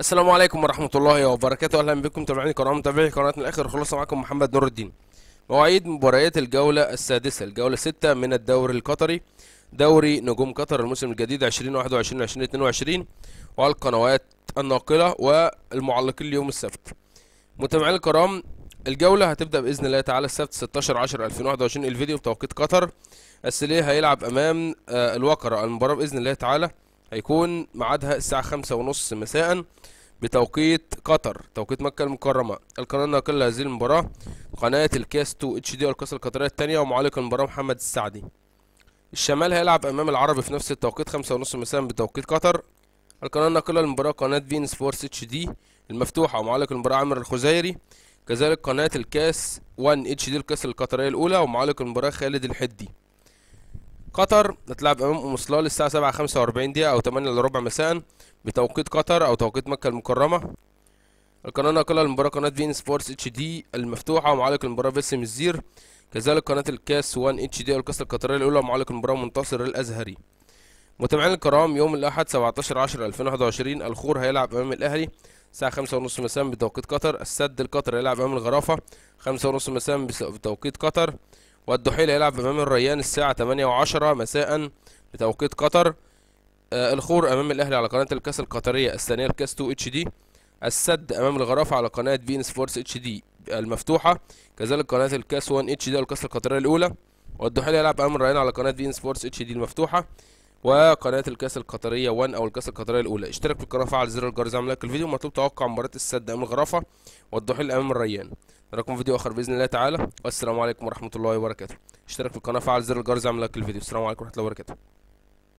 السلام عليكم ورحمة الله وبركاته أهلا بكم متابعين الكرام متابعي قناة من الآخر خلاص معكم محمد نور الدين مواعيد مباريات الجولة السادسة الجولة ستة من الدوري القطري دوري نجوم قطر الموسم الجديد 2021 2022 وعلى القنوات الناقلة والمعلقين ليوم السبت متابعين الكرام الجولة هتبدأ بإذن الله تعالى السبت 16 10 2021 الفيديو بتوقيت قطر السليه هيلعب أمام آه، الوقرة المباراة بإذن الله تعالى هيكون ميعادها الساعة خمسة ونص مساء بتوقيت قطر توقيت مكة المكرمة القناة الناقلة لهذه المباراة قناة الكاس 2 اتش دي القصة القطرية الثانية ومعلق المباراة محمد السعدي الشمال هيلعب أمام العربي في نفس التوقيت خمسة ونص مساء بتوقيت قطر القناة الناقلة للمباراة قناة فين سبورتس اتش دي المفتوحة ومعلق المباراة عامر الخزيري كذلك قناة الكاس 1 اتش دي القصة القطرية الأولى ومعلق المباراة خالد الحدي قطر هتلعب امام ام صلال الساعه 7 45 دقيقه او 8 الا ربع مساء بتوقيت قطر او توقيت مكه المكرمه القناه ناقله المباراه قناه فين سبورتس اتش دي المفتوحه ومعلق المباراه باسم الزير كذلك قناه الكاس 1 اتش دي او الكاس القطريه الاولى ومعلق المباراه منتصر الازهري متابعينا الكرام يوم الاحد 17 10 2021 الخور هيلعب امام الاهلي الساعه خمسة ونص مساء بتوقيت قطر السد القطر هيلعب امام الغرافه خمسة ونص مساء بتوقيت قطر والدحيل هيلعب في امام الريان الساعه 8 و10 مساء بتوقيت قطر آه الخور امام الاهلي على قناه الكاس القطريه الثانيه الكاس 2 اتش دي السد امام الغرافه على قناه بين سبورتس اتش دي المفتوحه كذلك قناه الكاس 1 اتش دي والكاس القطريه الاولى والدحيل هيلعب امام الريان على قناه بين سبورتس اتش دي المفتوحه وقناه الكاس القطريه 1 او الكاس القطريه الاولى اشترك في القناه فعل زر الجرس اعمل لايك الفيديو مطلوب توقع مباراه السد امام الغرفه والضحى امام الريان نراكم فيديو اخر باذن الله تعالى والسلام عليكم ورحمه الله وبركاته اشترك في القناه فعل زر الجرس زي الفيديو السلام عليكم ورحمه الله وبركاته